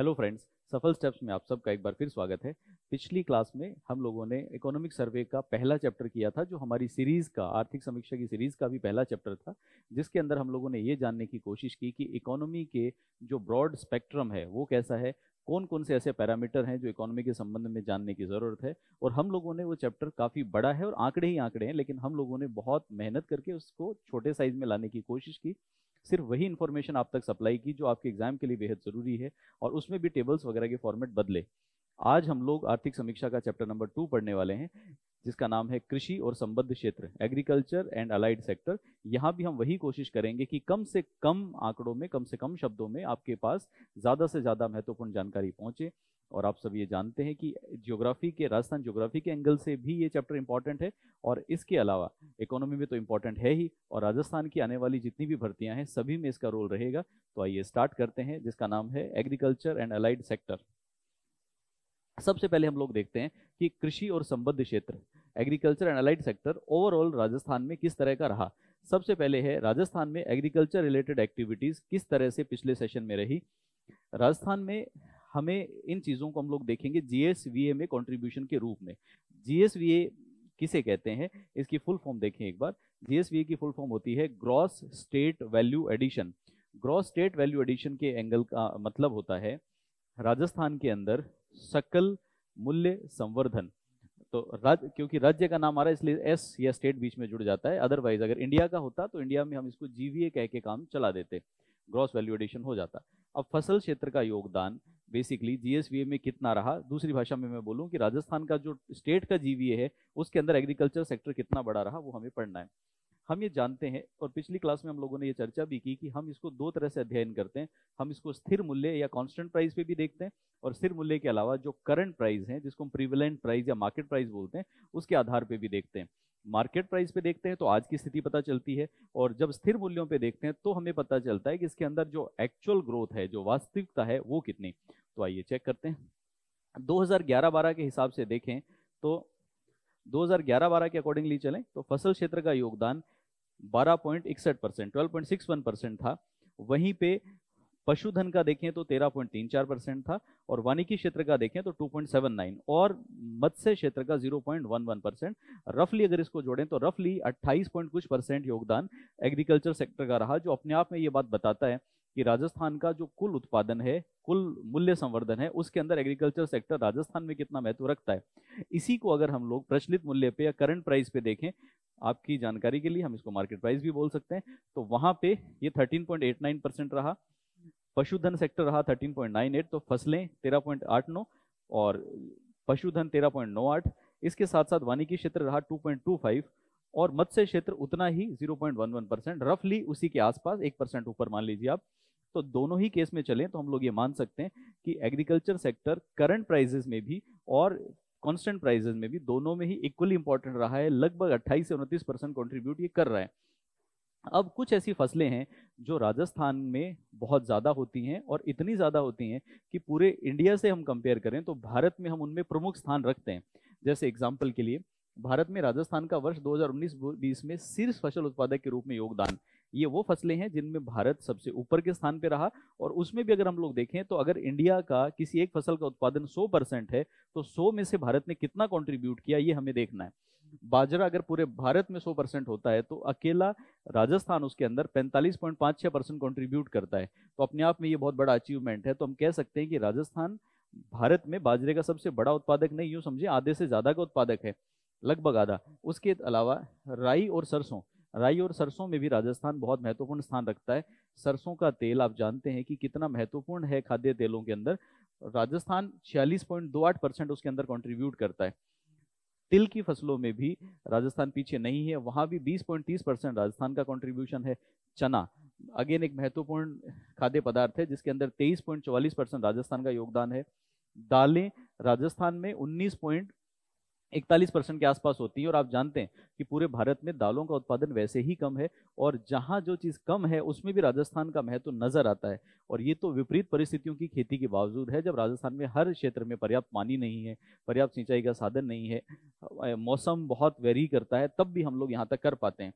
hello friends सफल steps में आप सबका एक बार फिर स्वागत है पिछली क्लास में हम लोगों ने इकोनॉमिक सर्वे का पहला चैप्टर किया था जो हमारी सीरीज का आर्थिक समीक्षा की सीरीज का भी पहला चैप्टर था जिसके अंदर हम लोगों ने ये जानने की कोशिश की कि इकोनॉमी के जो ब्रॉड स्पेक्ट्रम है वो कैसा है कौन कौन से ऐसे पैरामीटर हैं जो इकोनॉमी के संबंध में जानने की ज़रूरत है और हम लोगों ने वो चैप्टर काफ़ी बड़ा है और आंकड़े ही आंकड़े हैं लेकिन हम लोगों ने बहुत मेहनत करके उसको छोटे साइज में लाने की कोशिश की सिर्फ वही इन्फॉर्मेशन आप तक सप्लाई की जो आपके एग्जाम के लिए बेहद ज़रूरी है और उसमें भी टेबल्स वगैरह के फॉर्मेट बदले आज हम लोग आर्थिक समीक्षा का चैप्टर नंबर टू पढ़ने वाले हैं जिसका नाम है कृषि और संबद्ध क्षेत्र एग्रीकल्चर एंड अलाइड सेक्टर यहाँ भी हम वही कोशिश करेंगे कि कम से कम आंकड़ों में कम से कम शब्दों में आपके पास ज़्यादा से ज़्यादा महत्वपूर्ण जानकारी पहुँचे और आप सब ये जानते हैं कि ज्योग्राफी के राजस्थान ज्योग्राफी के एंगल से भी ये चैप्टर इंपॉर्टेंट है और इसके अलावा इकोनॉमी में तो इंपॉर्टेंट है ही और राजस्थान की आने वाली जितनी भी भर्तियां हैं सभी में इसका रोल रहेगा तो आइए स्टार्ट करते हैं जिसका नाम है एग्रीकल्चर एंड अलाइड सेक्टर सबसे पहले हम लोग देखते हैं कि कृषि और संबद्ध क्षेत्र agriculture and allied sector overall Rajasthan में किस तरह का रहा सबसे पहले है राजस्थान में एग्रीकल्चर रिलेटेड एक्टिविटीज किस तरह से पिछले सेशन में रही राजस्थान में हमें इन चीज़ों को हम लोग देखेंगे जीएसवीए में कंट्रीब्यूशन के रूप में जीएसवीए किसे कहते हैं इसकी फुल फॉर्म देखें एक बार जीएसवीए की फुल फॉर्म होती है gross state value addition gross state value addition के एंगल का मतलब होता है राजस्थान के अंदर सकल मूल्य संवर्धन तो राज्य क्योंकि राज्य का नाम आ रहा है इसलिए एस या स्टेट बीच में जुड़ जाता है अदरवाइज अगर इंडिया का होता तो इंडिया में हम इसको जीवीए कह के काम चला देते ग्रॉस वैल्यूडेशन हो जाता अब फसल क्षेत्र का योगदान बेसिकली जीएसवीए में कितना रहा दूसरी भाषा में मैं बोलूँ कि राजस्थान का जो स्टेट का जीवीए है उसके अंदर एग्रीकल्चर सेक्टर कितना बड़ा रहा वो हमें पढ़ना है हम ये जानते हैं और पिछली क्लास में हम लोगों ने ये चर्चा भी की कि हम इसको दो तरह से अध्ययन करते हैं हम इसको स्थिर मूल्य या कांस्टेंट प्राइस पे भी देखते हैं और स्थिर मूल्य के अलावा जो करंट प्राइस है जिसको हम प्रिविलेंट प्राइस या मार्केट प्राइस बोलते हैं उसके आधार पर भी देखते हैं मार्केट प्राइस पे देखते हैं तो आज की स्थिति पता चलती है और जब स्थिर मूल्यों पर देखते हैं तो हमें पता चलता है कि इसके अंदर जो एक्चुअल ग्रोथ है जो वास्तविकता है वो कितनी तो आइए चेक करते हैं दो हजार के हिसाब से देखें तो 2011-12 के अकॉर्डिंगली चलें तो फसल क्षेत्र का योगदान बारह पॉइंट इकसठ percent twelve point six one percent था वहीं पे पशुधन का देखें तो तेरह पॉइंट तीन चार परसेंट था और वानिकी क्षेत्र का देखें तो टू पॉइंट सेवन नाइन और मत्स्य क्षेत्र का zero point one one percent रफली अगर इसको जोड़ें तो रफली अट्ठाईस पॉइंट कुछ परसेंट योगदान एग्रीकल्चर सेक्टर का रहा जो अपने आप में ये बात बताता है कि राजस्थान का जो कुल उत्पादन है कुल मूल्य संवर्धन है उसके अंदर एग्रीकल्चर सेक्टर राजस्थान में कितना महत्व रखता है इसी को अगर हम लोग प्रचलित मूल्य पे या करंट प्राइस पे देखें आपकी जानकारी के लिए हम इसको मार्केट प्राइस भी बोल सकते हैं तो वहां पे ये 13.89 परसेंट रहा पशुधन सेक्टर रहा 13.98 तो फसलें 13.89 और पशुधन 13.98 इसके साथ साथ वानिकी क्षेत्र रहा 2.25 और मत्स्य क्षेत्र उतना ही 0.11 परसेंट रफली उसी के आसपास एक परसेंट ऊपर मान लीजिए आप तो दोनों ही केस में चलें तो हम लोग ये मान सकते हैं कि एग्रीकल्चर सेक्टर करंट प्राइजेस में भी और कॉन्स्टेंट प्राइजेज में भी दोनों में ही इक्वली इंपॉर्टेंट रहा है लगभग 28 से उनतीस परसेंट कॉन्ट्रीब्यूट ये कर रहा है अब कुछ ऐसी फसलें हैं जो राजस्थान में बहुत ज़्यादा होती हैं और इतनी ज़्यादा होती हैं कि पूरे इंडिया से हम कंपेयर करें तो भारत में हम उनमें प्रमुख स्थान रखते हैं जैसे एग्जाम्पल के लिए भारत में राजस्थान का वर्ष 2019-20 में शीर्ष फसल उत्पादक के रूप में योगदान ये वो फसलें हैं जिनमें भारत सबसे ऊपर के स्थान पे रहा और उसमें भी अगर हम लोग देखें तो अगर इंडिया का किसी एक फसल का उत्पादन 100 परसेंट है तो 100 में से भारत ने कितना कंट्रीब्यूट किया ये हमें देखना है बाजरा अगर पूरे भारत में 100 परसेंट होता है तो अकेला राजस्थान उसके अंदर 45.56 परसेंट कॉन्ट्रीब्यूट करता है तो अपने आप में ये बहुत बड़ा अचीवमेंट है तो हम कह सकते हैं कि राजस्थान भारत में बाजरे का सबसे बड़ा उत्पादक नहीं यूँ समझिए आधे से ज़्यादा का उत्पादक है लगभग आधा उसके अलावा राई और सरसों राई और सरसों में भी राजस्थान बहुत महत्वपूर्ण स्थान रखता है सरसों का तेल आप जानते हैं कि कितना महत्वपूर्ण है खाद्य तेलों के अंदर राजस्थान 46.28 परसेंट उसके अंदर कंट्रीब्यूट करता है तिल की फसलों में भी राजस्थान पीछे नहीं है वहां भी तीस परसेंट राजस्थान का कंट्रीब्यूशन है चना अगेन एक महत्वपूर्ण खाद्य पदार्थ है जिसके अंदर चौवालीस परसेंट राजस्थान का योगदान है दालें राजस्थान में उन्नीस पॉइंट इकतालीस परसेंट के आसपास होती है और आप जानते हैं कि पूरे भारत में दालों का उत्पादन वैसे ही कम है और जहां जो चीज़ कम है उसमें भी राजस्थान का महत्व तो नजर आता है और ये तो विपरीत परिस्थितियों की खेती के बावजूद है जब राजस्थान में हर क्षेत्र में पर्याप्त पानी नहीं है पर्याप्त सिंचाई का साधन नहीं है मौसम बहुत वेरी करता है तब भी हम लोग यहाँ तक कर पाते हैं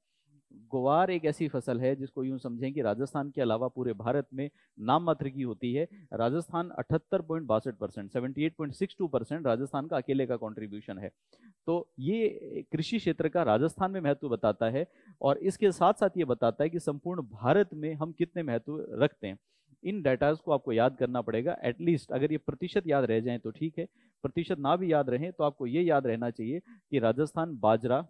ग्वार एक ऐसी फसल है जिसको यूं समझें कि राजस्थान के अलावा पूरे भारत में नाम मात्र की होती है राजस्थान अठहत्तर पॉइंट बासठ percent seventy eight point six two percent Rajasthan का अकेले का कंट्रीब्यूशन है तो ये कृषि क्षेत्र का राजस्थान में महत्व बताता है और इसके साथ साथ ये बताता है कि संपूर्ण भारत में हम कितने महत्व रखते हैं इन डाटाज को आपको याद करना पड़ेगा एटलीस्ट अगर ये प्रतिशत याद रह जाए तो ठीक है प्रतिशत ना भी याद रहें तो आपको ये याद रहना चाहिए कि राजस्थान बाजरा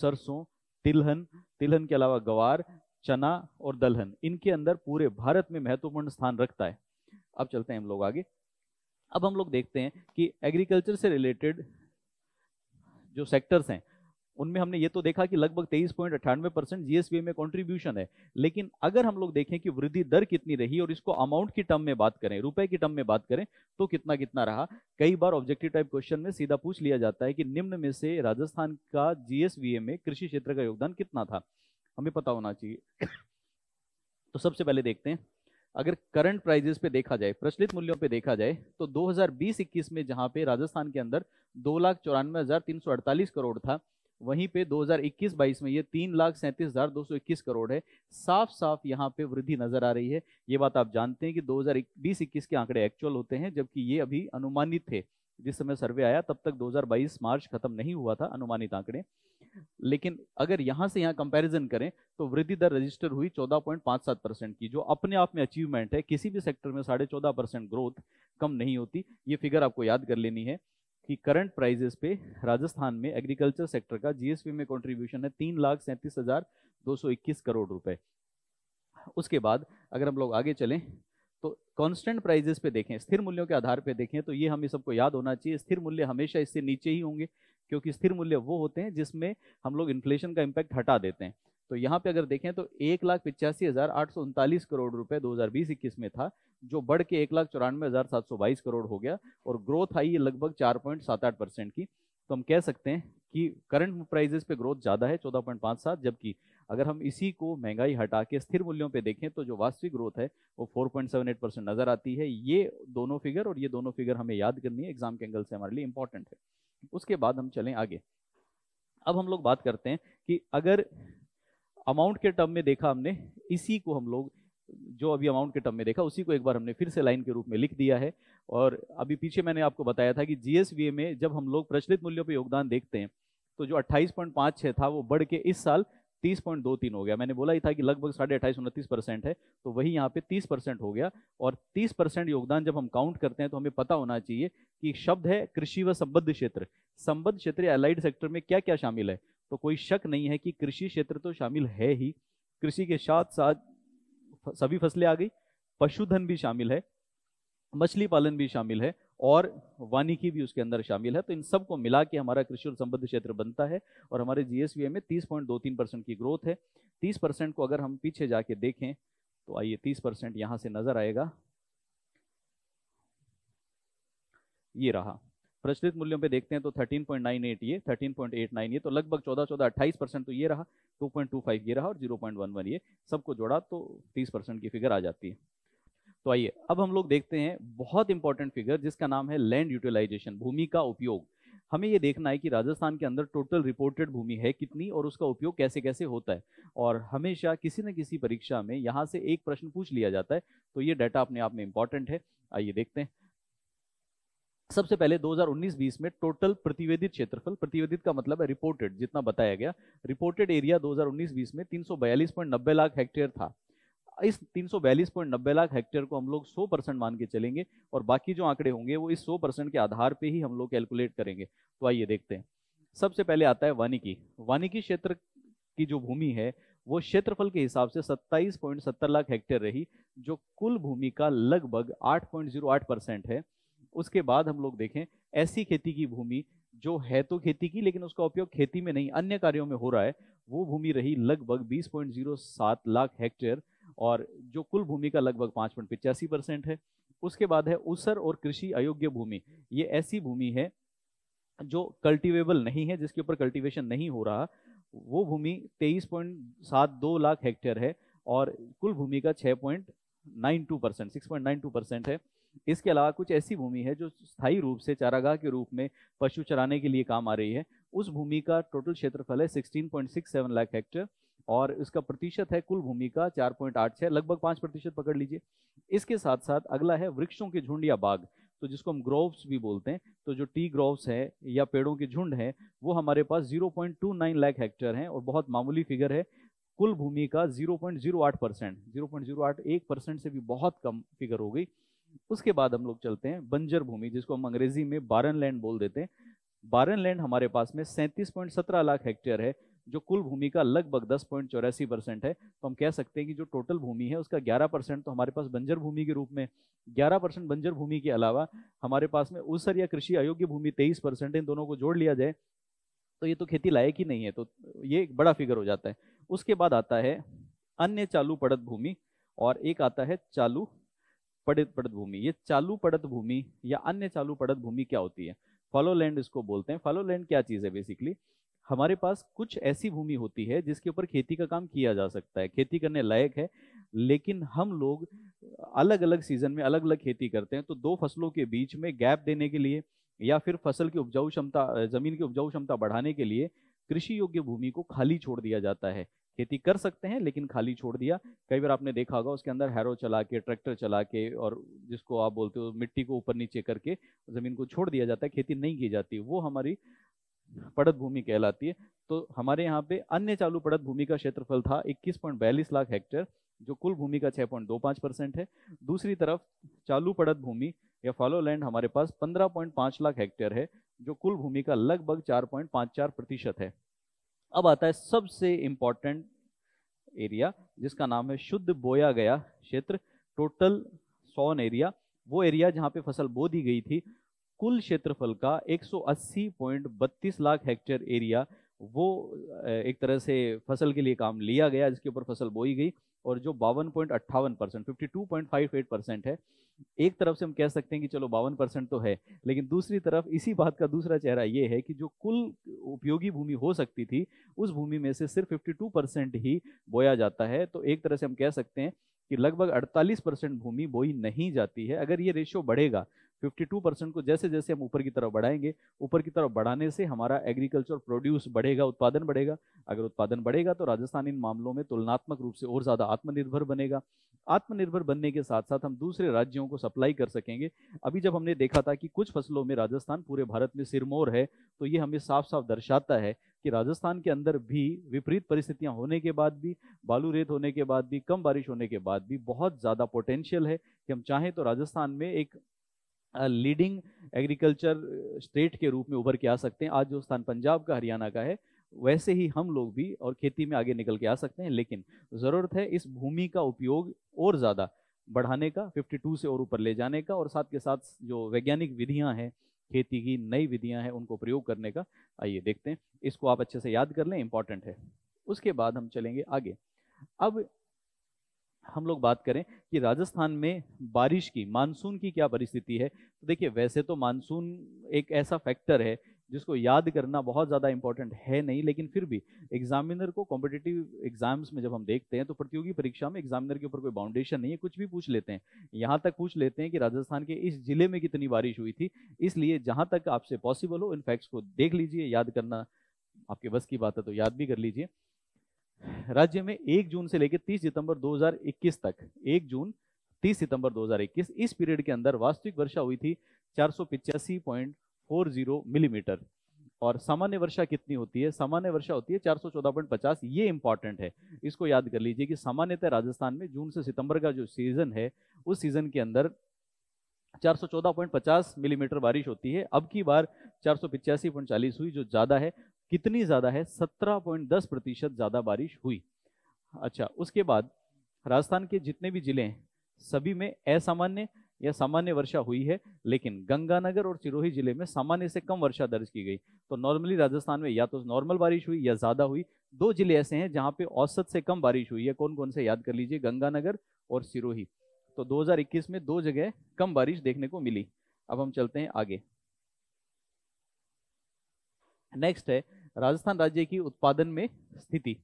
सरसों तिलहन तिलहन के अलावा गवार चना और दलहन इनके अंदर पूरे भारत में महत्वपूर्ण स्थान रखता है अब चलते हैं हम लोग आगे अब हम लोग देखते हैं कि एग्रीकल्चर से रिलेटेड जो सेक्टर्स हैं उनमें हमने ये तो देखा कि लगभग तेईस पॉइंट अठानवे परसेंट जीएसबी में कॉन्ट्रीब्यूशन है लेकिन अगर हम लोग देखें कि वृद्धि दर कितनी रही और इसको अमाउंट की टर्म में बात करें रुपए की टर्म में बात करें तो कितना कितना रहा कई बार ऑब्जेक्टिव टाइप क्वेश्चन में सीधा पूछ लिया जाता है कि निम्न में से राजस्थान का जीएसबीए में कृषि क्षेत्र का योगदान कितना था हमें पता होना चाहिए तो सबसे पहले देखते हैं अगर करंट प्राइजेस पे देखा जाए प्रचलित मूल्यों पे देखा जाए तो 2020-21 में जहां पे राजस्थान के अंदर दो लाख चौरानवे हजार तीन सौ अड़तालीस करोड़ था वहीं पे 2021-22 में ये तीन लाख सैंतीस हजार दो सौ इक्कीस करोड़ है साफ साफ यहाँ पे वृद्धि नजर आ रही है ये बात आप जानते हैं कि 2020-21 के आंकड़े एक्चुअल होते हैं जबकि ये अभी अनुमानित थे जिस समय सर्वे आया तब तक 2022 मार्च खत्म नहीं हुआ था अनुमानित आंकड़े लेकिन अगर यहां से यहाँ कंपैरिजन करें तो वृद्धि दर रजिस्टर हुई 14.57 परसेंट की जो अपने आप में अचीवमेंट है किसी भी सेक्टर में साढ़े चौदह परसेंट ग्रोथ कम नहीं होती ये फिगर आपको याद कर लेनी है कि करंट प्राइजेस पे राजस्थान में एग्रीकल्चर सेक्टर का जीएसपी में कंट्रीब्यूशन है तीन लाख सैंतीस हजार दो सौ इक्कीस करोड़ रुपए उसके बाद अगर हम लोग आगे चलें तो कांस्टेंट प्राइजेस पे देखें स्थिर मूल्यों के आधार पे देखें तो ये हमें सबको याद होना चाहिए स्थिर मूल्य हमेशा इससे नीचे ही होंगे क्योंकि स्थिर मूल्य वो होते हैं जिसमें हम लोग इन्फ्लेशन का इम्पैक्ट हटा देते हैं तो यहाँ पे अगर देखें तो एक लाख पिचासी हजार आठ सौ उनतालीस करोड़ रुपए 2020-21 में था जो बढ़ के एक लाख चौरानवे हजार सात सौ बाईस करोड़ हो गया और ग्रोथ आई है लगभग चार पॉइंट सात आठ परसेंट की तो हम कह सकते हैं कि करंट प्राइजेस पे ग्रोथ ज्यादा है चौदह पॉइंट पाँच सात जबकि अगर हम इसी को महंगाई हटा के स्थिर मूल्यों पे देखें तो जो वास्तविक ग्रोथ है वो 4.78 परसेंट नजर आती है ये दोनों फिगर और ये दोनों फिगर हमें याद करनी है एग्जाम के एंगल से हमारे लिए इंपॉर्टेंट है उसके बाद हम चलें आगे अब हम लोग बात करते हैं कि अगर अमाउंट के टर्म में देखा हमने इसी को हम लोग जो अभी अमाउंट के टर्म में देखा उसी को एक बार हमने फिर से लाइन के रूप में लिख दिया है और अभी पीछे मैंने आपको बताया था कि जीएसवीए में जब हम लोग प्रचलित मूल्यों पर योगदान देखते हैं तो जो अट्ठाईस था वो बढ़ के इस साल 30.23 हो गया मैंने बोला ही था कि लगभग साढ़े अट्ठाईस उनतीस परसेंट है तो वही यहाँ पे तीस परसेंट हो गया और तीस परसेंट योगदान जब हम काउंट करते हैं तो हमें पता होना चाहिए कि शब्द है कृषि व संबद्ध क्षेत्र संबद्ध क्षेत्र या अलाइड सेक्टर में क्या क्या शामिल है तो कोई शक नहीं है कि कृषि क्षेत्र तो शामिल है ही कृषि के साथ साथ सभी फसलें आ गई पशुधन भी शामिल है मछली पालन भी शामिल है और वानिकी भी उसके अंदर शामिल है तो इन सब को मिला के हमारा कृषि और संबद्ध क्षेत्र बनता है और हमारे जी में तीस पॉइंट दो तीन परसेंट की ग्रोथ है तीस परसेंट को अगर हम पीछे जाके देखें तो आइए तीस परसेंट यहां से नजर आएगा ये रहा प्रचलित मूल्यों पे देखते हैं तो 13.98 ये 13.89 ये तो लगभग 14 14 अट्ठाईस परसेंट तो ये रहा 2.25 ये रहा और 0.11 ये सबको जोड़ा तो 30 परसेंट की फिगर आ जाती है तो आइए अब हम लोग देखते हैं बहुत इंपॉर्टेंट फिगर जिसका नाम है लैंड यूटिलाइजेशन भूमि का उपयोग हमें ये देखना है कि राजस्थान के अंदर टोटल रिपोर्टेड भूमि है कितनी और उसका उपयोग कैसे कैसे होता है और हमेशा किसी न किसी परीक्षा में यहाँ से एक प्रश्न पूछ लिया जाता है तो ये डाटा अपने आप में इंपॉर्टेंट है आइए देखते हैं सबसे पहले 2019-20 में टोटल प्रतिवेदित क्षेत्रफल प्रतिवेदित का मतलब है रिपोर्टेड जितना बताया गया रिपोर्टेड एरिया 2019-20 में तीन लाख हेक्टेयर था इस तीन लाख हेक्टेयर को हम लोग 100 परसेंट मान के चलेंगे और बाकी जो आंकड़े होंगे वो इस 100 परसेंट के आधार पे ही हम लोग कैलकुलेट करेंगे तो आइए देखते हैं सबसे पहले आता है वानिकी वानिकी क्षेत्र की जो भूमि है वो क्षेत्रफल के हिसाब से 27.70 लाख हेक्टेयर रही जो कुल भूमि का लगभग 8.08 परसेंट है उसके बाद हम लोग देखें ऐसी खेती की भूमि जो है तो खेती की लेकिन उसका उपयोग खेती में नहीं अन्य कार्यों में हो रहा है वो भूमि रही लगभग 20.07 लाख हेक्टेयर और जो कुल भूमि का लगभग पाँच पॉइंट पिचासी परसेंट है उसके बाद है उसर और कृषि अयोग्य भूमि ये ऐसी भूमि है जो कल्टिवेबल नहीं है जिसके ऊपर कल्टिवेशन नहीं हो रहा वो भूमि 23.72 लाख हेक्टेयर है और कुल भूमि का 6.92 परसेंट सिक्स परसेंट है इसके अलावा कुछ ऐसी भूमि है जो स्थायी रूप से चारागाह के रूप में पशु चराने के लिए काम आ रही है उस भूमि का टोटल क्षेत्रफल है सिक्सटीन लाख हेक्टेयर और इसका प्रतिशत है कुल भूमि का 4.86 लगभग पाँच प्रतिशत पकड़ लीजिए इसके साथ साथ अगला है वृक्षों के झुंड या बाग तो जिसको हम ग्रोव्स भी बोलते हैं तो जो टी ग्रोव्स है या पेड़ों के झुंड है वो हमारे पास 0.29 लाख हेक्टेयर हैं और बहुत मामूली फिगर है कुल भूमि का 0.08 परसेंट जीरो परसेंट से भी बहुत कम फिगर हो गई उसके बाद हम लोग चलते हैं बंजर भूमि जिसको हम अंग्रेजी में बारन लैंड बोल देते हैं बारन लैंड हमारे पास में सैंतीस पॉइंट सत्रह लाख हेक्टेयर है जो कुल भूमि का लगभग दस पॉइंट चौरासी परसेंट है तो हम कह सकते हैं कि जो टोटल भूमि है उसका ग्यारह परसेंट तो हमारे पास बंजर भूमि के रूप में ग्यारह परसेंट बंजर भूमि के अलावा हमारे पास में उसर या कृषि अयोग्य भूमि तेईस परसेंट इन दोनों को जोड़ लिया जाए तो ये तो खेती लायक ही नहीं है तो ये एक बड़ा फिगर हो जाता है उसके बाद आता है अन्य चालू पड़त भूमि और एक आता है चालू पड़ित पड़त भूमि ये चालू पड़त भूमि या अन्य चालू पड़त भूमि क्या होती है फॉलो लैंड इसको बोलते हैं फॉलो लैंड क्या चीज है बेसिकली हमारे पास कुछ ऐसी भूमि होती है जिसके ऊपर खेती का काम किया जा सकता है खेती करने लायक है लेकिन हम लोग अलग अलग सीजन में अलग अलग खेती करते हैं तो दो फसलों के बीच में गैप देने के लिए या फिर फसल की उपजाऊ क्षमता जमीन की उपजाऊ क्षमता बढ़ाने के लिए कृषि योग्य भूमि को खाली छोड़ दिया जाता है खेती कर सकते हैं लेकिन खाली छोड़ दिया कई बार आपने देखा होगा उसके अंदर हैरो चला के ट्रैक्टर चला के और जिसको आप बोलते हो मिट्टी को ऊपर नीचे करके ज़मीन को छोड़ दिया जाता है खेती नहीं की जाती वो हमारी पड़त भूमि कहलाती है तो हमारे यहाँ पे अन्य चालू पड़त भूमि का क्षेत्रफल था इक्कीस लाख हेक्टेयर जो कुल भूमि का 6.25 परसेंट है दूसरी तरफ चालू पड़त भूमि या फॉलो लैंड हमारे पास पंद्रह लाख हेक्टेयर है जो कुल भूमि का लगभग चार प्रतिशत है अब आता है सबसे इंपॉर्टेंट एरिया जिसका नाम है शुद्ध बोया गया क्षेत्र टोटल सोन एरिया वो एरिया जहां पे फसल बो दी गई थी कुल क्षेत्रफल का 180.32 लाख हेक्टेयर एरिया वो एक तरह से फसल के लिए काम लिया गया जिसके ऊपर फसल बोई गई और जो बावन पॉइंट अट्ठावन percent fifty two point five eight percent है एक तरफ से हम कह सकते हैं कि चलो बावन परसेंट तो है लेकिन दूसरी तरफ इसी बात का दूसरा चेहरा ये है कि जो कुल उपयोगी भूमि हो सकती थी उस भूमि में से सिर्फ फिफ्टी टू परसेंट ही बोया जाता है तो एक तरह से हम कह सकते हैं कि लगभग अड़तालीस परसेंट भूमि बोई नहीं जाती है अगर ये रेशियो बढ़ेगा 52 परसेंट को जैसे जैसे हम ऊपर की तरफ बढ़ाएंगे ऊपर की तरफ बढ़ाने से हमारा एग्रीकल्चर प्रोड्यूस बढ़ेगा उत्पादन बढ़ेगा अगर उत्पादन बढ़ेगा तो राजस्थान इन मामलों में तुलनात्मक रूप से और ज़्यादा आत्मनिर्भर बनेगा आत्मनिर्भर बनने के साथ साथ हम दूसरे राज्यों को सप्लाई कर सकेंगे अभी जब हमने देखा था कि कुछ फसलों में राजस्थान पूरे भारत में सिरमौर है तो ये हमें साफ साफ दर्शाता है कि राजस्थान के अंदर भी विपरीत परिस्थितियां होने के बाद भी बालू रेत होने के बाद भी कम बारिश होने के बाद भी बहुत ज़्यादा पोटेंशियल है कि हम चाहें तो राजस्थान में एक लीडिंग एग्रीकल्चर स्टेट के रूप में उभर के आ सकते हैं आज जो स्थान पंजाब का हरियाणा का है वैसे ही हम लोग भी और खेती में आगे निकल के आ सकते हैं लेकिन ज़रूरत है इस भूमि का उपयोग और ज़्यादा बढ़ाने का 52 से और ऊपर ले जाने का और साथ के साथ जो वैज्ञानिक विधियां हैं खेती की नई विधियां हैं उनको प्रयोग करने का आइए देखते हैं इसको आप अच्छे से याद कर लें इम्पॉर्टेंट है उसके बाद हम चलेंगे आगे अब हम लोग बात करें कि राजस्थान में बारिश की मानसून की क्या परिस्थिति है तो देखिए वैसे तो मानसून एक ऐसा फैक्टर है जिसको याद करना बहुत ज़्यादा इंपॉर्टेंट है नहीं लेकिन फिर भी एग्जामिनर को कॉम्पिटेटिव एग्जाम्स में जब हम देखते हैं तो प्रतियोगी परीक्षा में एग्जामिनर के ऊपर कोई बाउंडेशन नहीं है कुछ भी पूछ लेते हैं यहाँ तक पूछ लेते हैं कि राजस्थान के इस जिले में कितनी बारिश हुई थी इसलिए जहाँ तक आपसे पॉसिबल हो इन फैक्ट्स को देख लीजिए याद करना आपके बस की बात है तो याद भी कर लीजिए राज्य में 1 जून से लेकर 30 सितंबर 2021 तक 1 जून 30 सितंबर 2021 इस पीरियड के अंदर वास्तविक वर्षा हुई थी चार मिलीमीटर mm, और सामान्य वर्षा कितनी होती है सामान्य वर्षा होती है 414.50 ये इंपॉर्टेंट है इसको याद कर लीजिए कि सामान्यतः राजस्थान में जून से सितंबर का जो सीजन है उस सीजन के अंदर 414.50 मिलीमीटर mm बारिश होती है अब की बार चार हुई जो ज़्यादा है कितनी ज़्यादा है 17.10 प्रतिशत ज़्यादा बारिश हुई अच्छा उसके बाद राजस्थान के जितने भी जिले हैं सभी में असामान्य या सामान्य वर्षा हुई है लेकिन गंगानगर और सिरोही जिले में सामान्य से कम वर्षा दर्ज की गई तो नॉर्मली राजस्थान में या तो नॉर्मल बारिश हुई या ज़्यादा हुई दो जिले ऐसे हैं जहां पे औसत से कम बारिश हुई है कौन कौन से याद कर लीजिए गंगानगर और सिरोही तो 2021 में दो जगह कम बारिश देखने को मिली अब हम चलते हैं आगे नेक्स्ट है राजस्थान राज्य की उत्पादन में स्थिति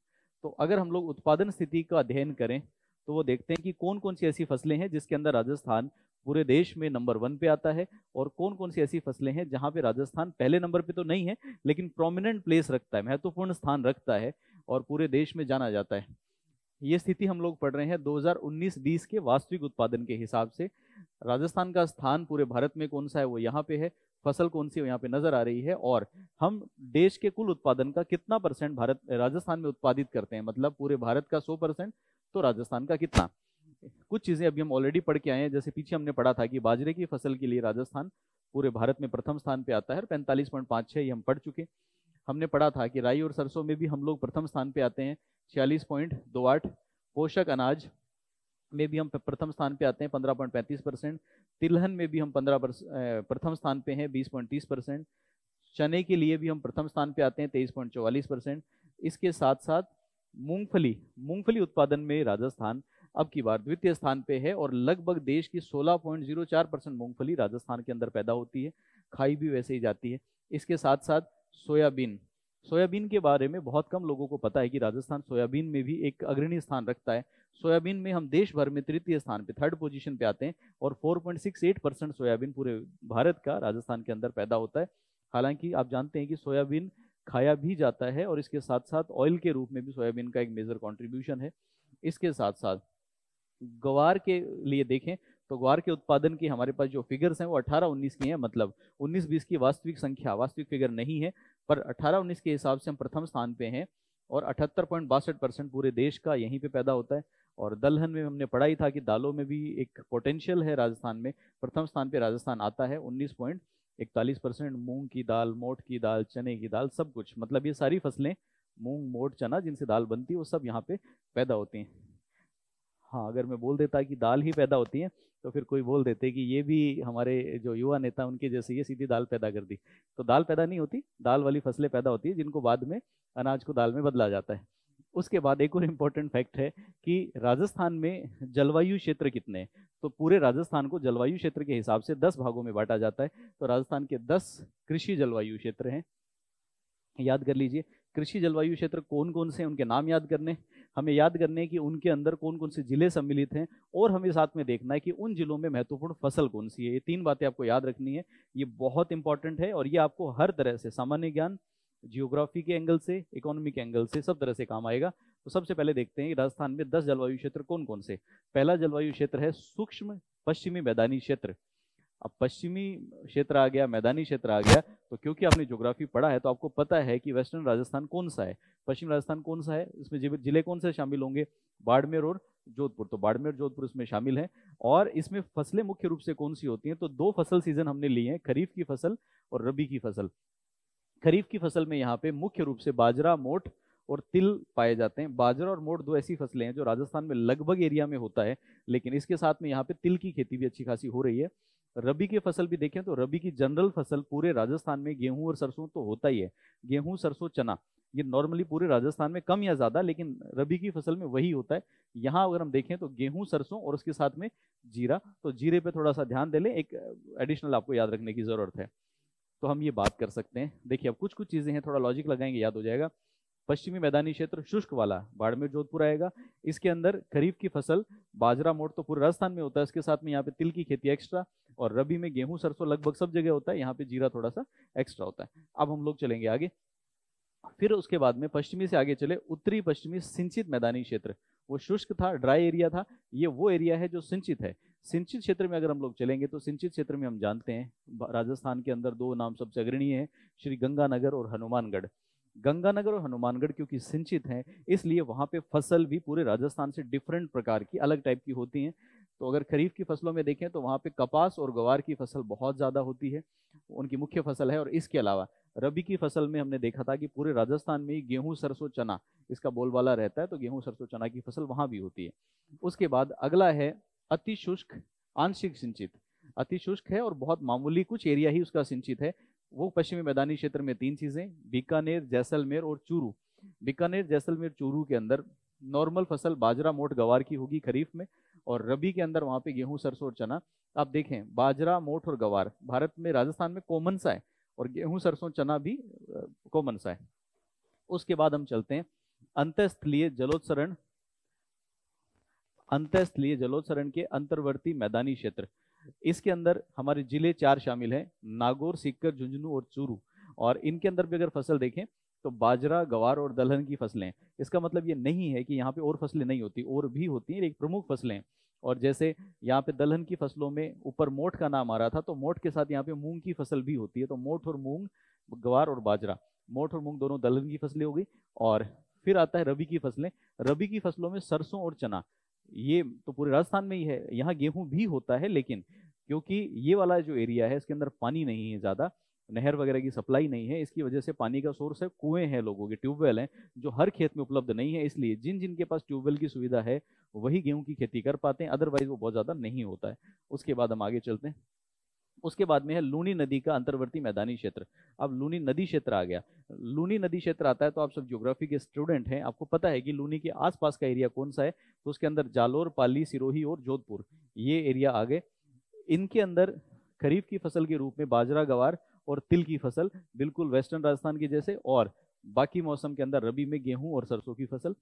तो अगर हम लोग उत्पादन स्थिति का अध्ययन करें तो वो देखते हैं कि कौन कौन सी ऐसी फसलें हैं जिसके अंदर राजस्थान पूरे देश में नंबर वन पे आता है और कौन कौन सी ऐसी फसलें हैं जहाँ पे राजस्थान पहले नंबर पे तो नहीं है लेकिन प्रोमिनेंट प्लेस रखता है महत्वपूर्ण स्थान रखता है और पूरे देश में जाना जाता है ये स्थिति हम लोग पढ़ रहे हैं 2019-20 के वास्तविक उत्पादन के हिसाब से राजस्थान का स्थान पूरे भारत में कौन सा है वो यहाँ पे है फसल कौन सी यहाँ पे नजर आ रही है और हम देश के कुल उत्पादन का कितना परसेंट भारत राजस्थान में उत्पादित करते हैं मतलब पूरे भारत का सौ परसेंट तो राजस्थान का कितना कुछ चीजें अभी हम ऑलरेडी पढ़ के आए हैं जैसे पीछे हमने पढ़ा था कि बाजरे की फसल के लिए राजस्थान पूरे भारत में प्रथम स्थान पे आता है और पैंतालीस पॉइंट पांच छह ये हम पढ़ चुके हमने पढ़ा था कि राई और सरसों में भी हम लोग प्रथम स्थान पे आते हैं छियालीस पॉइंट दो आठ पोषक अनाज में भी हम प्रथम स्थान पे आते हैं पंद्रह पॉइंट पैंतीस परसेंट तिलहन में भी हम पंद्रह प्रथम स्थान पे हैं बीस पॉइंट तीस परसेंट चने के लिए भी हम प्रथम स्थान पे आते हैं तेईस पॉइंट चौवालीस परसेंट इसके साथ साथ मूंगफली मूंगफली उत्पादन में राजस्थान अब की बार द्वितीय स्थान पे है और लगभग देश की चार परसेंट मूंगफली राजस्थान के अंदर पैदा होती है खाई भी वैसे ही जाती है इसके साथ साथ सोयाबीन सोयाबीन के बारे में बहुत कम लोगों को पता है कि राजस्थान सोयाबीन में भी एक अग्रणी स्थान रखता है सोयाबीन में हम देश भर में तृतीय स्थान पे थर्ड पोजीशन पे आते हैं और 4.68 परसेंट सोयाबीन पूरे भारत का राजस्थान के अंदर पैदा होता है हालांकि आप जानते हैं कि सोयाबीन खाया भी जाता है और इसके साथ साथ ऑयल के रूप में भी सोयाबीन का एक मेजर कॉन्ट्रीब्यूशन है इसके साथ साथ ग्वार के लिए देखें तो ग्वार के उत्पादन की हमारे पास जो फिगर्स हैं वो 18-19 की हैं मतलब 19-20 की वास्तविक संख्या वास्तविक फिगर नहीं है पर 18-19 के हिसाब से हम प्रथम स्थान पे हैं और अठहत्तर परसेंट पूरे देश का यहीं पे पैदा होता है और दलहन में हमने पढ़ा ही था कि दालों में भी एक पोटेंशियल है राजस्थान में प्रथम स्थान पे राजस्थान आता है उन्नीस पॉइंट इकतालीस परसेंट मूंग की दाल मोट की दाल चने की दाल सब कुछ मतलब ये सारी फसलें मूंग मोट चना जिनसे दाल बनती है वो सब यहाँ पे पैदा होती हैं हाँ अगर मैं बोल देता कि दाल ही पैदा होती है तो फिर कोई बोल देते कि ये भी हमारे जो युवा नेता उनके जैसे ये सीधी दाल पैदा कर दी तो दाल पैदा नहीं होती दाल वाली फसलें पैदा होती है जिनको बाद में अनाज को दाल में बदला जाता है उसके बाद एक और इम्पोर्टेंट फैक्ट है कि राजस्थान में जलवायु क्षेत्र कितने हैं तो पूरे राजस्थान को जलवायु क्षेत्र के हिसाब से 10 भागों में बांटा जाता है तो राजस्थान के 10 कृषि जलवायु क्षेत्र हैं याद कर लीजिए कृषि जलवायु क्षेत्र कौन कौन से हैं उनके नाम याद करने हमें याद करने कि उनके अंदर कौन कौन से जिले सम्मिलित हैं और हमें साथ में देखना है कि उन जिलों में महत्वपूर्ण फसल कौन सी है ये तीन बातें आपको याद रखनी है ये बहुत इंपॉर्टेंट है और ये आपको हर तरह से सामान्य ज्ञान जियोग्राफी के एंगल से इकोनॉमिक एंगल से सब तरह से काम आएगा तो सबसे पहले देखते हैं राजस्थान में दस जलवायु क्षेत्र कौन कौन से पहला जलवायु क्षेत्र है सूक्ष्म पश्चिमी मैदानी क्षेत्र अब पश्चिमी क्षेत्र आ गया मैदानी क्षेत्र आ गया तो क्योंकि आपने ज्योग्राफी पढ़ा है तो आपको पता है कि वेस्टर्न राजस्थान कौन सा है पश्चिम राजस्थान कौन सा है इसमें जिले कौन से शामिल होंगे बाड़मेर और जोधपुर तो बाड़मेर जोधपुर इसमें शामिल है और इसमें फसलें मुख्य रूप से कौन सी होती हैं तो दो फसल सीजन हमने ली है खरीफ की फसल और रबी की फसल खरीफ की फसल में यहाँ पे मुख्य रूप से बाजरा मोट और तिल पाए जाते हैं बाजरा और मोट दो ऐसी फसलें हैं जो राजस्थान में लगभग एरिया में होता है लेकिन इसके साथ में यहाँ पे तिल की खेती भी अच्छी खासी हो रही है रबी की फसल भी देखें तो रबी की जनरल फसल पूरे राजस्थान में गेहूं और सरसों तो होता ही है गेहूं सरसों चना ये नॉर्मली पूरे राजस्थान में कम या ज़्यादा लेकिन रबी की फसल में वही होता है यहाँ अगर हम देखें तो गेहूं सरसों और उसके साथ में जीरा तो जीरे पे थोड़ा सा ध्यान दे लें एक एडिशनल आपको याद रखने की ज़रूरत है तो हम ये बात कर सकते हैं देखिए अब कुछ कुछ चीज़ें हैं थोड़ा लॉजिक लगाएंगे याद हो जाएगा पश्चिमी मैदानी क्षेत्र शुष्क वाला बाड़मेर जोधपुर आएगा इसके अंदर खरीफ की फसल बाजरा मोड़ तो पूरे राजस्थान में होता है इसके साथ में यहाँ पे तिल की खेती एक्स्ट्रा और रबी में गेहूं सरसों लगभग सब जगह होता है यहाँ पे जीरा थोड़ा सा एक्स्ट्रा होता है अब हम लोग चलेंगे आगे फिर उसके बाद में पश्चिमी से आगे चले उत्तरी पश्चिमी सिंचित मैदानी क्षेत्र वो शुष्क था ड्राई एरिया था ये वो एरिया है जो सिंचित है सिंचित क्षेत्र में अगर हम लोग चलेंगे तो सिंचित क्षेत्र में हम जानते हैं राजस्थान के अंदर दो नाम सबसे अग्रणी है श्री गंगानगर और हनुमानगढ़ गंगानगर और हनुमानगढ़ क्योंकि सिंचित हैं इसलिए वहाँ पे फसल भी पूरे राजस्थान से डिफरेंट प्रकार की अलग टाइप की होती हैं तो अगर खरीफ की फसलों में देखें तो वहाँ पे कपास और गवार की फसल बहुत ज़्यादा होती है उनकी मुख्य फसल है और इसके अलावा रबी की फसल में हमने देखा था कि पूरे राजस्थान में गेहूं सरसों चना इसका बोलबाला रहता है तो गेहूं सरसों चना की फसल वहाँ भी होती है उसके बाद अगला है अति शुष्क आंशिक सिंचित अति शुष्क है और बहुत मामूली कुछ एरिया ही उसका सिंचित है वो पश्चिमी मैदानी क्षेत्र में तीन चीजें बीकानेर जैसलमेर और चूरू बीकानेर जैसलमेर चूरू के अंदर नॉर्मल फसल बाजरा मोट गवार की होगी खरीफ में और रबी के अंदर वहां पे गेहूं सरसों और चना आप देखें बाजरा मोट और गवार भारत में राजस्थान में कॉमन सा है और गेहूं सरसों चना भी कॉमन सा है उसके बाद हम चलते हैं अंतस्थलीय जलोत्सरण अंतस्थलीय जलोत्सरण के अंतर्वर्ती मैदानी क्षेत्र इसके अंदर हमारे जिले चार शामिल हैं नागौर सिक्कर झुंझुनू और चूरू और इनके अंदर भी अगर फसल देखें तो बाजरा गवार और दलहन की फसलें इसका मतलब ये नहीं है कि यहाँ पे और फसलें नहीं होती और भी होती हैं एक प्रमुख फसलें और जैसे यहाँ पे दलहन की फसलों में ऊपर मोट का नाम आ रहा था तो मोट के साथ यहाँ पे मूंग की फसल भी होती है तो मोट और मूंग गवार और बाजरा मोट और मूंग दोनों दलहन की फसलें हो गई और फिर आता है रबी की फसलें रबी की फसलों में सरसों और चना ये तो पूरे राजस्थान में ही है यहाँ गेहूं भी होता है लेकिन क्योंकि ये वाला जो एरिया है इसके अंदर पानी नहीं है ज़्यादा नहर वगैरह की सप्लाई नहीं है इसकी वजह से पानी का सोर्स है कुएं हैं लोगों के ट्यूबवेल हैं जो हर खेत में उपलब्ध नहीं है इसलिए जिन जिन के पास ट्यूबवेल की सुविधा है वही गेहूं की खेती कर पाते हैं अदरवाइज वो बहुत ज़्यादा नहीं होता है उसके बाद हम आगे चलते हैं उसके बाद में है लूनी नदी का अंतर्वर्ती मैदानी क्षेत्र अब लूनी नदी क्षेत्र आ गया लूनी नदी क्षेत्र आता है तो आप सब ज्योग्राफी के स्टूडेंट हैं आपको पता है कि लूनी के आसपास का एरिया कौन सा है तो उसके अंदर जालोर पाली सिरोही और जोधपुर ये एरिया आ गए इनके अंदर खरीफ की फसल के रूप में बाजरा गवार और तिल की फसल बिल्कुल वेस्टर्न राजस्थान के जैसे और बाकी मौसम के अंदर रबी में गेहूं और सरसों की फसल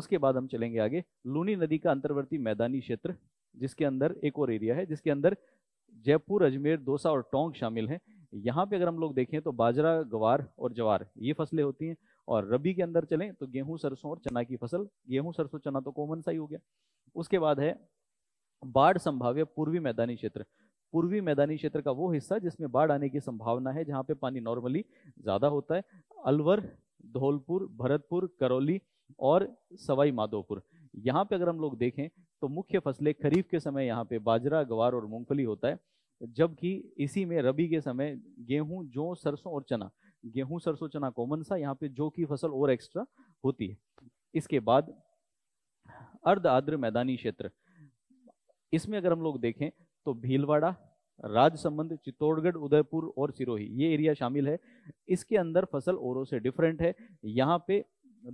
उसके बाद हम चलेंगे आगे लूनी नदी का अंतर्वर्ती मैदानी क्षेत्र जिसके अंदर एक और एरिया है जिसके अंदर जयपुर अजमेर दौसा और टोंक शामिल हैं यहाँ पे अगर हम लोग देखें तो बाजरा गवार और जवार ये फसलें होती हैं और रबी के अंदर चलें तो गेहूं सरसों और चना की फसल गेहूं सरसों चना तो कॉमन सा ही हो गया उसके बाद है बाढ़ संभाव्य पूर्वी मैदानी क्षेत्र पूर्वी मैदानी क्षेत्र का वो हिस्सा जिसमें बाढ़ आने की संभावना है जहाँ पे पानी नॉर्मली ज़्यादा होता है अलवर धौलपुर भरतपुर करौली और सवाई माधोपुर यहाँ पे अगर हम लोग देखें तो मुख्य फसलें खरीफ के समय यहाँ पे बाजरा गवार और मूंगफली होता है जबकि इसी में रबी के समय गेहूं जो सरसों और चना गेहूं सरसों चना कॉमन सा यहाँ पे जो की फसल और एक्स्ट्रा होती है इसके बाद अर्ध आद्र मैदानी क्षेत्र इसमें अगर हम लोग देखें तो भीलवाड़ा राजसमंद चित्तौड़गढ़ उदयपुर और सिरोही ये एरिया शामिल है इसके अंदर फसल औरों से डिफरेंट है यहाँ पे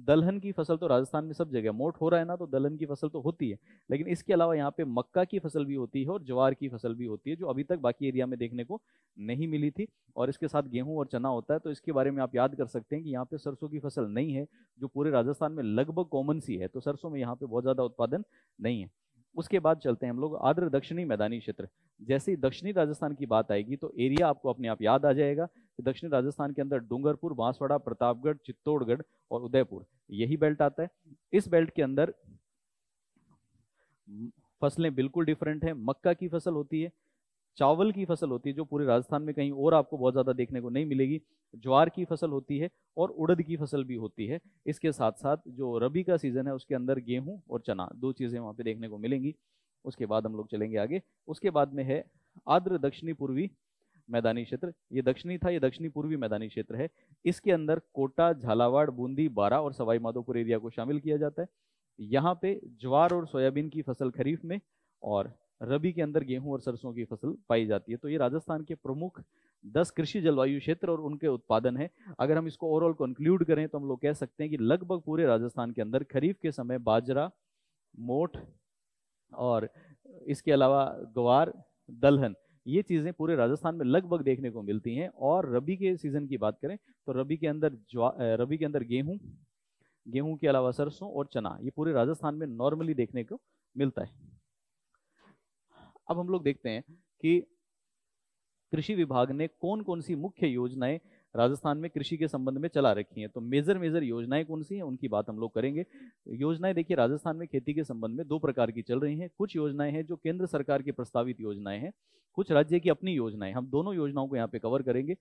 दलहन की फसल तो राजस्थान में सब जगह मोट हो रहा है ना तो दलहन की फसल तो होती है लेकिन इसके अलावा यहाँ पे मक्का की फसल भी होती है और ज्वार की फसल भी होती है जो अभी तक बाकी एरिया में देखने को नहीं मिली थी और इसके साथ गेहूं और चना होता है तो इसके बारे में आप याद कर सकते हैं कि यहाँ पे सरसों की फसल नहीं है जो पूरे राजस्थान में लगभग कॉमन सी है तो सरसों में यहाँ पे बहुत ज़्यादा उत्पादन नहीं है उसके बाद चलते हैं हम लोग आर्द्र दक्षिणी मैदानी क्षेत्र जैसे ही दक्षिणी राजस्थान की बात आएगी तो एरिया आपको अपने आप याद आ जाएगा कि दक्षिणी राजस्थान के अंदर डूंगरपुर बांसवाड़ा प्रतापगढ़ चित्तौड़गढ़ और उदयपुर यही बेल्ट आता है इस बेल्ट के अंदर फसलें बिल्कुल डिफरेंट हैं मक्का की फसल होती है चावल की फसल होती है जो पूरे राजस्थान में कहीं और आपको बहुत ज़्यादा देखने को नहीं मिलेगी ज्वार की फसल होती है और उड़द की फसल भी होती है इसके साथ साथ जो रबी का सीज़न है उसके अंदर गेहूँ और चना दो चीज़ें वहाँ पर देखने को मिलेंगी उसके बाद हम लोग चलेंगे आगे उसके बाद में है आर्द्र दक्षिणी पूर्वी मैदानी क्षेत्र ये दक्षिणी था ये दक्षिणी पूर्वी मैदानी क्षेत्र है इसके अंदर कोटा झालावाड़ बूंदी बारा और सवाई माधोपुर एरिया को शामिल किया जाता है यहाँ पे ज्वार और सोयाबीन की फसल खरीफ में और रबी के अंदर गेहूं और सरसों की फसल पाई जाती है तो ये राजस्थान के प्रमुख दस कृषि जलवायु क्षेत्र और उनके उत्पादन है अगर हम इसको ओवरऑल कंक्लूड करें तो हम लोग कह सकते हैं कि लगभग पूरे राजस्थान के अंदर खरीफ के समय बाजरा मोठ और इसके अलावा ग्वार दलहन ये चीज़ें पूरे राजस्थान में लगभग देखने को मिलती हैं और रबी के सीज़न की बात करें तो रबी के अंदर रबी के अंदर गेहूं गेहूं के अलावा सरसों और चना ये पूरे राजस्थान में नॉर्मली देखने को मिलता है अब हम लोग देखते हैं कि कृषि विभाग ने कौन कौन सी मुख्य योजनाएं राजस्थान में कृषि के संबंध में चला रखी हैं तो मेजर मेजर योजनाएं कौन सी हैं उनकी बात हम लोग करेंगे योजनाएं देखिए राजस्थान में खेती के संबंध में दो प्रकार की चल रही हैं कुछ योजनाएं हैं जो केंद्र सरकार की प्रस्तावित योजनाएं हैं कुछ राज्य की अपनी योजनाएं हम दोनों योजनाओं को यहाँ पे कवर करेंगे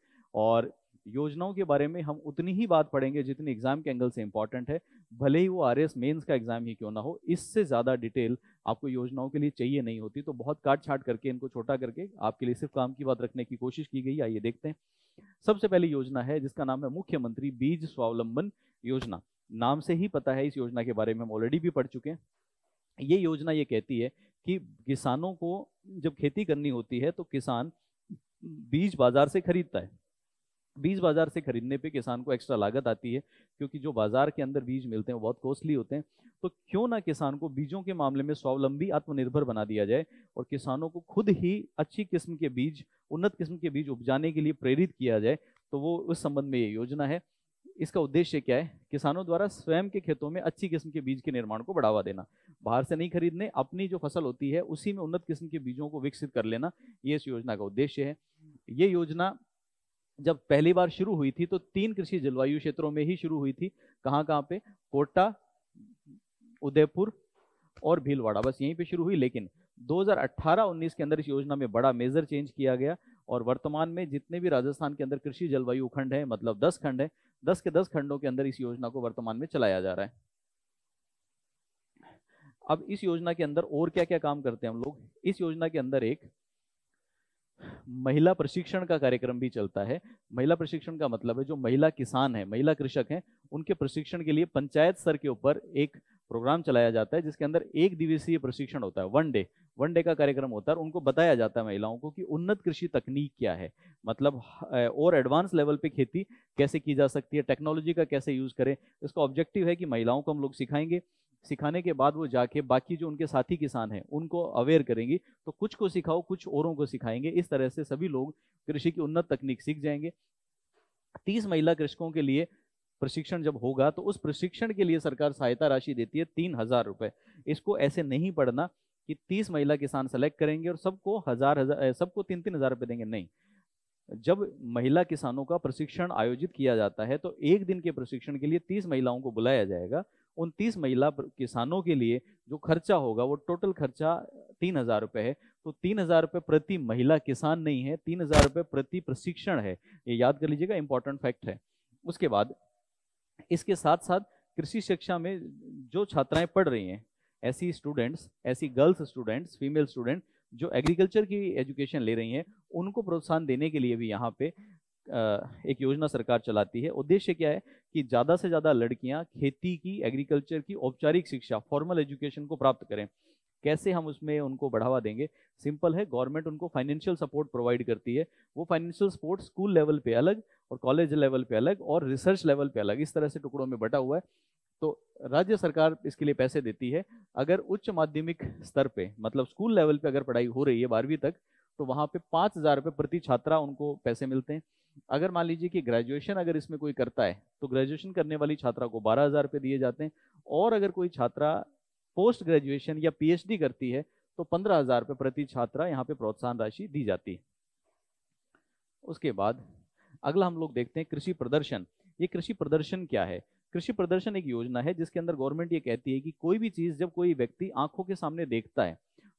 और योजनाओं के बारे में हम उतनी ही बात पढ़ेंगे जितनी एग्जाम के एंगल से इंपॉर्टेंट है भले ही वो आर एस मेन्स का एग्जाम ही क्यों ना हो इससे ज़्यादा डिटेल आपको योजनाओं के लिए चाहिए नहीं होती तो बहुत काट छाट करके इनको छोटा करके आपके लिए सिर्फ काम की बात रखने की कोशिश की गई आइए देखते हैं सबसे पहली योजना है जिसका नाम है मुख्यमंत्री बीज स्वावलंबन योजना नाम से ही पता है इस योजना के बारे में हम ऑलरेडी भी पढ़ चुके हैं ये योजना ये कहती है कि किसानों को जब खेती करनी होती है तो किसान बीज बाजार से खरीदता है बीज बाजार से खरीदने पे किसान को एक्स्ट्रा लागत आती है क्योंकि जो बाजार के अंदर बीज मिलते हैं वो बहुत कॉस्टली होते हैं तो क्यों ना किसान को बीजों के मामले में स्वावलंबी आत्मनिर्भर बना दिया जाए और किसानों को खुद ही अच्छी किस्म के बीज उन्नत किस्म के बीज उपजाने के लिए प्रेरित किया जाए तो वो उस संबंध में ये योजना है इसका उद्देश्य क्या है किसानों द्वारा स्वयं के खेतों में अच्छी किस्म के बीज के निर्माण को बढ़ावा देना बाहर से नहीं खरीदने अपनी जो फसल होती है उसी में उन्नत किस्म के बीजों को विकसित कर लेना ये इस योजना का उद्देश्य है ये योजना जब पहली बार शुरू हुई थी तो तीन कृषि जलवायु क्षेत्रों में ही शुरू हुई थी कहाँ कहाँ पे कोटा उदयपुर और भीलवाड़ा बस यहीं पे शुरू हुई लेकिन 2018-19 के अंदर इस योजना में बड़ा मेजर चेंज किया गया और वर्तमान में जितने भी राजस्थान के अंदर कृषि जलवायु खंड है मतलब 10 खंड है 10 के 10 खंडों के अंदर इस योजना को वर्तमान में चलाया जा रहा है अब इस योजना के अंदर और क्या क्या काम करते हैं हम लोग इस योजना के अंदर एक महिला प्रशिक्षण का कार्यक्रम भी चलता है महिला प्रशिक्षण का मतलब है जो महिला किसान है महिला कृषक हैं उनके प्रशिक्षण के लिए पंचायत स्तर के ऊपर एक प्रोग्राम चलाया जाता है जिसके अंदर एक दिवसीय प्रशिक्षण होता है वन डे वन डे का कार्यक्रम होता है और उनको बताया जाता है महिलाओं को कि उन्नत कृषि तकनीक क्या है मतलब और एडवांस लेवल पे खेती कैसे की जा सकती है टेक्नोलॉजी का कैसे यूज करें इसका ऑब्जेक्टिव है कि महिलाओं को हम लोग सिखाएंगे सिखाने के बाद वो जाके बाकी जो उनके साथी किसान हैं उनको अवेयर करेंगी तो कुछ को सिखाओ कुछ औरों को सिखाएंगे इस तरह से सभी लोग कृषि की उन्नत तकनीक सीख जाएंगे तीस महिला कृषकों के लिए प्रशिक्षण जब होगा तो उस प्रशिक्षण के लिए सरकार सहायता राशि देती है तीन हजार रुपए इसको ऐसे नहीं पढ़ना कि तीस महिला किसान सेलेक्ट करेंगे और सबको हजार हजार सबको तीन तीन हजार रुपये देंगे नहीं जब महिला किसानों का प्रशिक्षण आयोजित किया जाता है तो एक दिन के प्रशिक्षण के लिए तीस महिलाओं को बुलाया जाएगा उनतीस महिला किसानों के लिए जो खर्चा होगा वो टोटल खर्चा तीन हजार रुपये है तो तीन हजार रुपये प्रति महिला किसान नहीं है तीन हजार रुपये प्रति प्रशिक्षण है ये याद कर लीजिएगा इंपॉर्टेंट फैक्ट है उसके बाद इसके साथ साथ कृषि शिक्षा में जो छात्राएं पढ़ रही हैं ऐसी स्टूडेंट्स ऐसी गर्ल्स स्टूडेंट्स फीमेल स्टूडेंट जो एग्रीकल्चर की एजुकेशन ले रही हैं उनको प्रोत्साहन देने के लिए भी यहाँ पे एक योजना सरकार चलाती है उद्देश्य क्या है कि ज़्यादा से ज़्यादा लड़कियां खेती की एग्रीकल्चर की औपचारिक शिक्षा फॉर्मल एजुकेशन को प्राप्त करें कैसे हम उसमें उनको बढ़ावा देंगे सिंपल है गवर्नमेंट उनको फाइनेंशियल सपोर्ट प्रोवाइड करती है वो फाइनेंशियल सपोर्ट स्कूल लेवल पे अलग और कॉलेज लेवल पे अलग और रिसर्च लेवल पे अलग इस तरह से टुकड़ों में बटा हुआ है तो राज्य सरकार इसके लिए पैसे देती है अगर उच्च माध्यमिक स्तर पे मतलब स्कूल लेवल पे अगर पढ़ाई हो रही है बारहवीं तक तो वहाँ पे पाँच हज़ार रुपये प्रति छात्रा उनको पैसे मिलते हैं अगर मान लीजिए कि ग्रेजुएशन अगर इसमें कोई करता है तो ग्रेजुएशन करने वाली छात्रा को बारह हज़ार रुपये दिए जाते हैं और अगर कोई छात्रा पोस्ट ग्रेजुएशन या पीएचडी करती है तो पंद्रह हज़ार रुपये प्रति छात्रा यहाँ पे प्रोत्साहन राशि दी जाती है उसके बाद अगला हम लोग देखते हैं कृषि प्रदर्शन ये कृषि प्रदर्शन क्या है कृषि प्रदर्शन एक योजना है जिसके अंदर गवर्नमेंट ये कहती है कि कोई भी चीज़ जब कोई व्यक्ति आंखों के सामने देखता है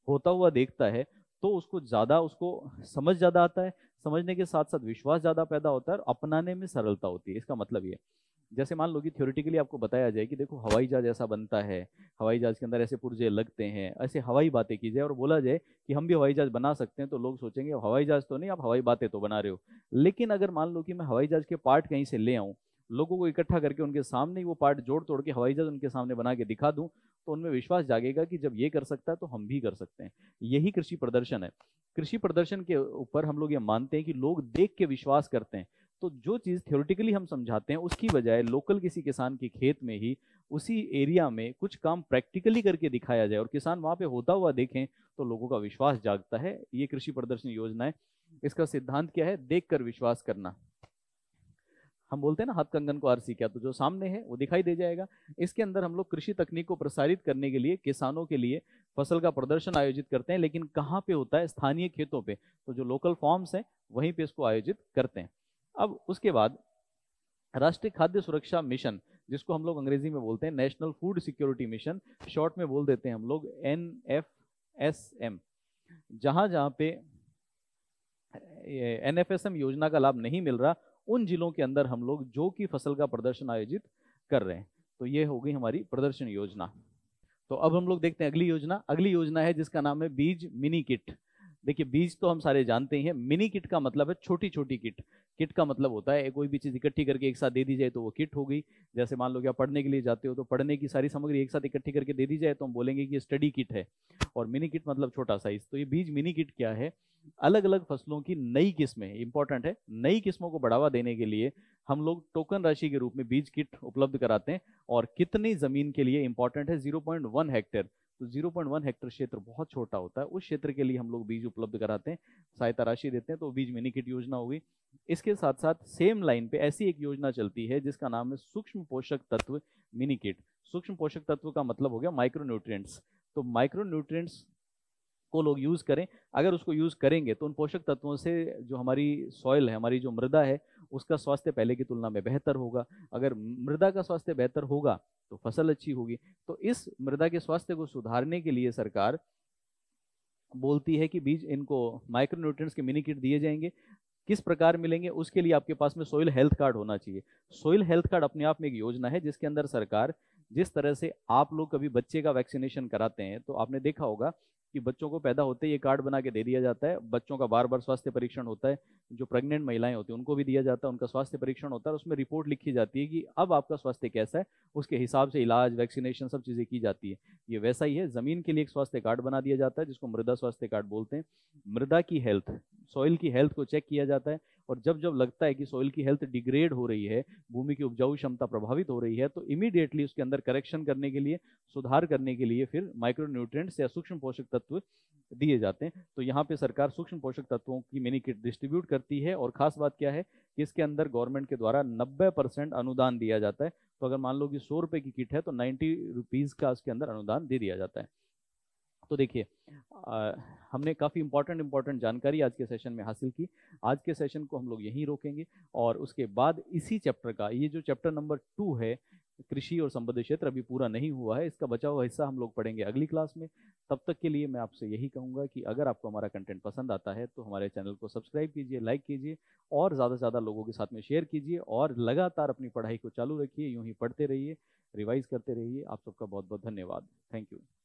होता हुआ देखता है तो उसको ज़्यादा उसको समझ ज़्यादा आता है समझने के साथ साथ विश्वास ज़्यादा पैदा होता है और अपनाने में सरलता होती है इसका मतलब ये जैसे मान लो कि थ्योरेटिकली आपको बताया जाए कि देखो हवाई जहाज ऐसा बनता है हवाई जहाज के अंदर ऐसे पुर्जे लगते हैं ऐसे हवाई बातें की जाए और बोला जाए कि हम भी हवाई जहाज बना सकते हैं तो लोग सोचेंगे हवाई जहाज तो नहीं आप हवाई बातें तो बना रहे हो लेकिन अगर मान लो कि मैं हवाई जहाज के पार्ट कहीं से ले आऊँ लोगों को इकट्ठा करके उनके सामने वो पार्ट जोड़ तोड़ के हवाई जहाज उनके सामने बना के दिखा दूँ तो उनमें विश्वास जागेगा कि जब ये कर सकता है तो हम भी कर सकते हैं यही कृषि प्रदर्शन है कृषि प्रदर्शन के ऊपर हम लोग ये मानते हैं कि लोग देख के विश्वास करते हैं तो जो चीज़ थियोरिटिकली हम समझाते हैं उसकी बजाय लोकल किसी किसान के खेत में ही उसी एरिया में कुछ काम प्रैक्टिकली करके दिखाया जाए और किसान वहाँ पे होता हुआ देखें तो लोगों का विश्वास जागता है ये कृषि प्रदर्शन योजना है इसका सिद्धांत क्या है देख कर विश्वास करना हम बोलते हैं ना हाथ कंगन को आरसी क्या तो जो सामने है वो दिखाई दे जाएगा इसके अंदर हम लोग कृषि तकनीक को प्रसारित करने के लिए किसानों के लिए फसल का प्रदर्शन आयोजित करते हैं लेकिन कहाँ पे होता है स्थानीय खेतों पे तो जो लोकल फॉर्म्स हैं वहीं पे इसको आयोजित करते हैं अब उसके बाद राष्ट्रीय खाद्य सुरक्षा मिशन जिसको हम लोग अंग्रेजी में बोलते हैं national food security mission short में बोल देते हैं हम लोग एन एफ एस एम जहाँ जहाँ पे एन एफ एस एम योजना का लाभ नहीं मिल रहा उन जिलों के अंदर हम लोग जो की फसल का प्रदर्शन आयोजित कर रहे हैं तो ये हो गई हमारी प्रदर्शन योजना तो अब हम लोग देखते हैं अगली योजना अगली योजना है जिसका नाम है बीज मिनी किट देखिए बीज तो हम सारे जानते ही हैं मिनी किट का मतलब है छोटी छोटी किट किट का मतलब होता है कोई भी चीज़ इकट्ठी करके एक साथ दे दी जाए तो वो किट हो गई जैसे मान लो कि आप पढ़ने के लिए जाते हो तो पढ़ने की सारी सामग्री एक साथ इकट्ठी करके दे दी जाए तो हम बोलेंगे कि स्टडी किट है और मिनी किट मतलब छोटा साइज तो ये बीज मिनी किट क्या है अलग अलग फसलों की नई किस्में इंपॉर्टेंट है नई किस्मों को बढ़ावा देने के लिए हम लोग टोकन राशि के रूप में बीज किट उपलब्ध कराते हैं और कितनी जमीन के लिए इंपॉर्टेंट है जीरो हेक्टेयर तो 0.1 हेक्टर क्षेत्र बहुत छोटा होता है उस क्षेत्र के लिए हम लोग बीज उपलब्ध कराते हैं सहायता राशि देते हैं तो बीज मिनी किट योजना होगी इसके साथ साथ सेम लाइन पे ऐसी एक योजना चलती है जिसका नाम है सूक्ष्म पोषक तत्व मिनी किट सूक्ष्म पोषक तत्व का मतलब हो गया न्यूट्रियट्स तो माइक्रो न्यूट्रियट्स को लोग यूज़ करें अगर उसको यूज़ करेंगे तो उन पोषक तत्वों से जो हमारी सॉइल है हमारी जो मृदा है उसका स्वास्थ्य पहले की तुलना में बेहतर होगा अगर मृदा का स्वास्थ्य बेहतर होगा तो फसल अच्छी होगी तो इस मृदा के स्वास्थ्य को सुधारने के लिए सरकार बोलती है कि बीज इनको माइक्रो न्यूट्रिएंट्स के मिनी किट दिए जाएंगे किस प्रकार मिलेंगे उसके लिए आपके पास में सोइल हेल्थ कार्ड होना चाहिए सोइल हेल्थ कार्ड अपने आप में एक योजना है जिसके अंदर सरकार जिस तरह से आप लोग कभी बच्चे का वैक्सीनेशन कराते हैं तो आपने देखा होगा कि बच्चों को पैदा होते ही ये कार्ड बना के दे दिया जाता है बच्चों का बार बार स्वास्थ्य परीक्षण होता है जो प्रेग्नेंट महिलाएं होती हैं उनको भी दिया जाता है उनका स्वास्थ्य परीक्षण होता है उसमें रिपोर्ट लिखी जाती है कि अब आपका स्वास्थ्य कैसा है उसके हिसाब से इलाज वैक्सीनेशन सब चीज़ें की जाती है ये वैसा ही है ज़मीन के लिए एक स्वास्थ्य कार्ड बना दिया जाता है जिसको मृदा स्वास्थ्य कार्ड बोलते हैं मृदा की हेल्थ सॉइल की हेल्थ को चेक किया जाता है और जब जब लगता है कि सॉइल की हेल्थ डिग्रेड हो रही है भूमि की उपजाऊ क्षमता प्रभावित हो रही है तो इमीडिएटली उसके अंदर करेक्शन करने के लिए सुधार करने के लिए फिर माइक्रोन्यूट्रेंट्स या सूक्ष्म पोषक तत्व दिए जाते हैं तो यहाँ पे सरकार सूक्ष्म पोषक तत्वों की मिनी किट डिस्ट्रीब्यूट करती है और खास बात क्या है कि इसके अंदर गवर्नमेंट के द्वारा 90 परसेंट अनुदान दिया जाता है तो अगर मान लो कि सौ रुपये की किट है तो नाइन्टी रुपीज़ का उसके अंदर अनुदान दे दिया जाता है तो देखिए हमने काफ़ी इंपॉर्टेंट इंपॉर्टेंट जानकारी आज के सेशन में हासिल की आज के सेशन को हम लोग यहीं रोकेंगे और उसके बाद इसी चैप्टर का ये जो चैप्टर नंबर टू है कृषि और संबद्ध क्षेत्र अभी पूरा नहीं हुआ है इसका बचा हुआ हिस्सा हम लोग पढ़ेंगे अगली क्लास में तब तक के लिए मैं आपसे यही कहूँगा कि अगर आपको हमारा कंटेंट पसंद आता है तो हमारे चैनल को सब्सक्राइब कीजिए लाइक कीजिए और ज़्यादा से ज़्यादा लोगों के साथ में शेयर कीजिए और लगातार अपनी पढ़ाई को चालू रखिए यूँ ही पढ़ते रहिए रिवाइज करते रहिए आप सबका बहुत बहुत धन्यवाद थैंक यू